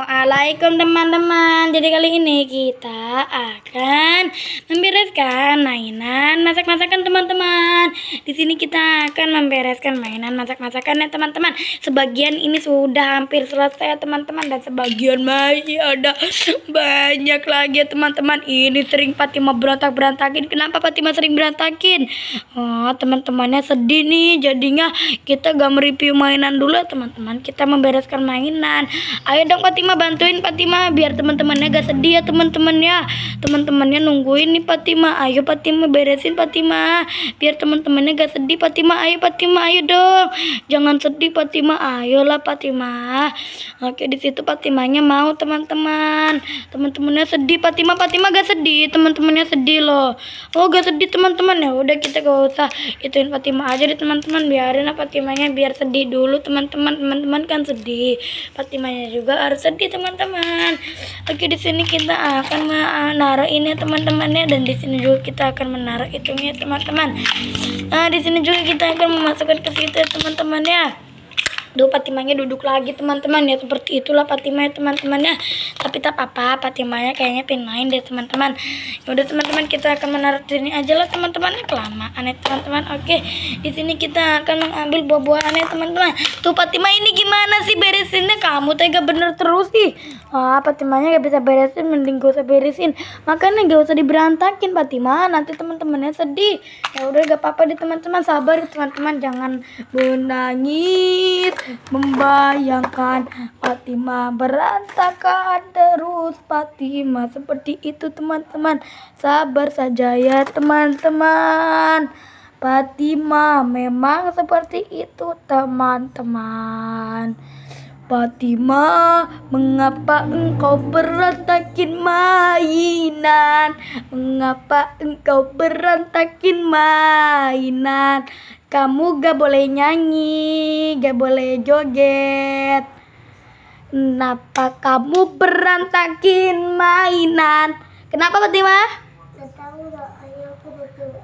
Assalamualaikum teman-teman Jadi kali ini kita akan membereskan mainan masak-masakan teman-teman Di sini kita akan membereskan mainan masak-masakan ya teman-teman Sebagian ini sudah hampir selesai ya, teman-teman Dan sebagian masih ada banyak lagi ya teman-teman Ini sering Fatima berantak berantakin Kenapa Fatima sering berantakin? Oh teman-temannya sedih nih Jadinya kita gak mereview mainan dulu ya, teman-teman Kita membereskan mainan Ayo dong Fatima Fatima bantuin Fatima biar teman-temannya gak sedih ya teman-temannya teman-temannya nungguin nih Fatima ayo Fatima beresin Fatima biar teman-temannya gak sedih Fatima ayo Fatima ayo dong jangan sedih Fatima ayolah Fatima oke di situ Fatimanya mau teman-teman teman-temannya sedih Fatima Fatima gak sedih teman-temannya sedih loh oh gak sedih teman-teman ya udah kita gak usah ituin Fatima aja deh teman-teman biarin apa Fatimanya biar sedih dulu teman-teman teman-teman kan sedih Fatimanya juga harus sedih Oke teman-teman. Oke di sini kita akan menaruh ah, ini ya, teman-temannya dan di sini juga kita akan menaruh itu itunya ya, teman-teman. Nah di sini juga kita akan memasukkan ke situ teman teman ya. Duh patimanya duduk lagi teman-teman ya seperti itulah patimanya teman-teman ya. Tapi tak apa-apa kayaknya pin lain deh teman-teman. Ya udah teman-teman kita akan menaruh di sini aja lah teman-teman ya kelamaan ya teman-teman. Oke di sini kita akan mengambil buah-buahan teman-teman. Tuh Fatima ini gimana sih beresinnya? Kamu tega bener terus sih. Ah, Fatimanya gak bisa beresin, mending gak usah beresin. Makanya gak usah diberantakin Fatima, nanti teman-temannya sedih. Ya udah gak apa-apa deh teman-teman, sabar teman-teman, jangan menangis. Membayangkan Fatima berantakan terus Fatima seperti itu teman-teman. Sabar saja ya teman-teman. Fatima. Memang seperti itu teman-teman. Fatima, mengapa engkau berantakin mainan? Mengapa engkau berantakin mainan? Kamu gak boleh nyanyi, gak boleh joget. Kenapa kamu berantakin mainan? Kenapa Fatima? Gak tahu, aku berdua.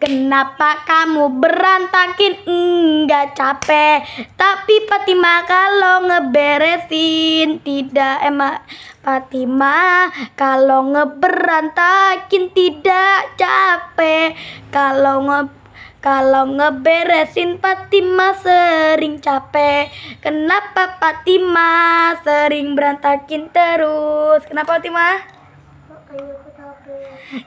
Kenapa kamu berantakin? Enggak capek. Tapi Fatima kalau ngeberesin tidak emak. Fatima kalau ngeberantakin tidak capek. Kalau nge kalau ngeberesin Fatima sering capek. Kenapa Fatima sering berantakin terus? Kenapa Fatima?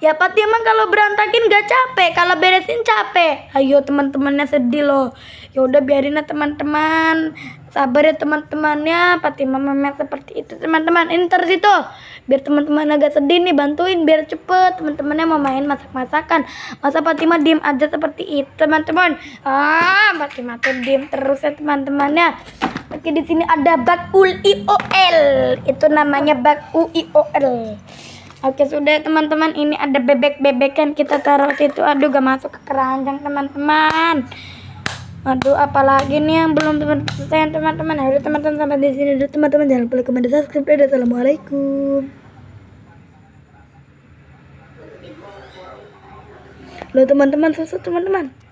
Ya pasti emang kalau berantakin gak capek, kalau beresin capek. Ayo teman-temannya sedih loh. Ya udah biarin lah teman-teman. Sabar ya teman-temannya. pasti mama memang seperti itu teman-teman. Enter situ. Biar teman-teman agak sedih nih bantuin biar cepet teman-temannya mau main masak-masakan. Masa Fatima diem aja seperti itu teman-teman. Ah, Fatima tuh diem terus ya teman-temannya. Oke di sini ada bak UIOL. Itu namanya bak UIOL. Oke sudah teman-teman ini ada bebek-bebekan kita taruh situ aduh gak masuk ke keranjang teman-teman aduh apalagi nih yang belum selesai teman-teman harus teman-teman sampai di sini dulu teman-teman jangan lupa like komen, dan subscribe dan ya. assalamualaikum lo teman-teman susu teman-teman